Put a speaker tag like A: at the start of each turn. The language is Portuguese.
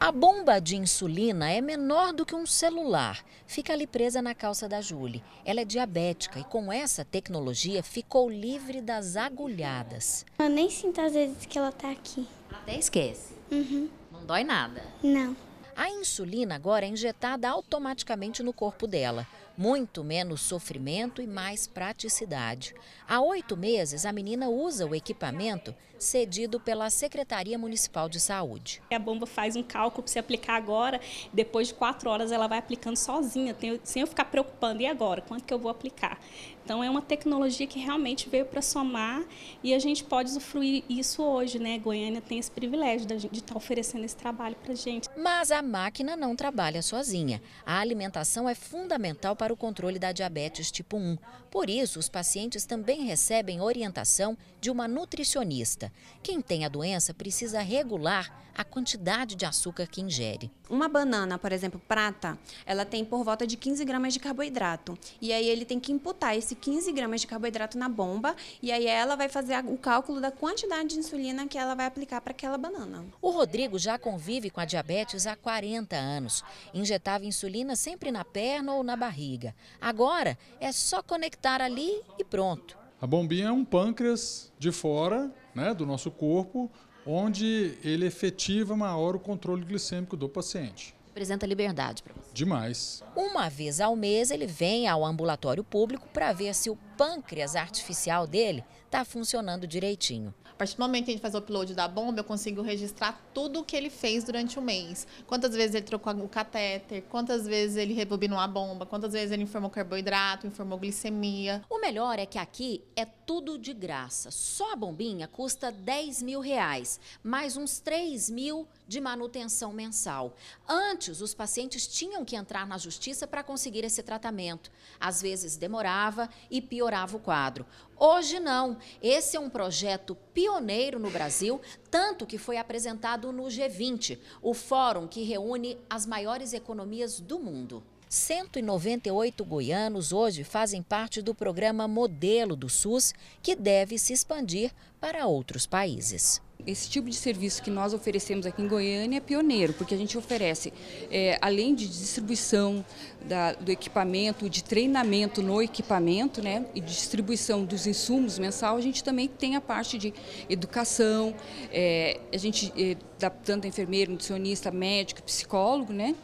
A: A bomba de insulina é menor do que um celular. Fica ali presa na calça da Julie. Ela é diabética e com essa tecnologia ficou livre das agulhadas.
B: Eu nem sinto às vezes que ela está aqui. Até esquece. Uhum.
A: Não dói nada. Não. A insulina agora é injetada automaticamente no corpo dela muito menos sofrimento e mais praticidade. Há oito meses, a menina
B: usa o equipamento cedido pela Secretaria Municipal de Saúde. A bomba faz um cálculo para se aplicar agora, depois de quatro horas ela vai aplicando sozinha, sem eu ficar preocupando, e agora, quanto que eu vou aplicar? Então é uma tecnologia que realmente veio para somar e a gente pode usufruir isso hoje, né? Goiânia tem esse privilégio de estar tá oferecendo esse trabalho para gente. Mas a máquina não trabalha sozinha. A alimentação é fundamental
A: para para o controle da diabetes tipo 1. Por isso, os pacientes também recebem orientação de uma nutricionista. Quem tem a doença precisa regular a quantidade de açúcar que ingere.
B: Uma banana, por exemplo, prata, ela tem por volta de 15 gramas de carboidrato. E aí ele tem que imputar esse 15 gramas de carboidrato na bomba e aí ela vai fazer o cálculo da quantidade de insulina que ela vai aplicar para aquela banana. O Rodrigo já convive
A: com a diabetes há 40 anos. Injetava insulina sempre na perna ou na barriga. Agora é só conectar ali e
C: pronto. A bombinha é um pâncreas de fora né, do nosso corpo, onde ele efetiva maior o controle glicêmico do paciente.
A: Representa liberdade para você.
C: Demais.
A: Uma vez ao mês, ele vem ao ambulatório público para ver se o pâncreas artificial dele está funcionando direitinho. A partir do momento que a gente faz o upload da bomba, eu consigo registrar tudo o que ele fez durante o mês. Quantas vezes ele trocou o catéter, quantas vezes ele rebobinou a bomba, quantas vezes ele informou carboidrato, informou glicemia. O melhor é que aqui é tudo de graça. Só a bombinha custa 10 mil reais, mais uns 3 mil de manutenção mensal. Antes, os pacientes tinham que entrar na justiça para conseguir esse tratamento. Às vezes demorava e piorava o quadro. Hoje não. Esse é um projeto pioneiro no Brasil, tanto que foi apresentado no G20, o fórum que reúne as maiores economias do mundo. 198 goianos hoje fazem parte do programa Modelo do SUS, que deve se expandir para outros países. Esse tipo de serviço que nós oferecemos aqui em Goiânia é pioneiro, porque a gente oferece, é, além de distribuição da, do equipamento, de treinamento no equipamento né, e distribuição dos insumos mensal, a gente também tem a parte de educação, é, a gente é, dá tanto enfermeiro, nutricionista, médico, psicólogo, né?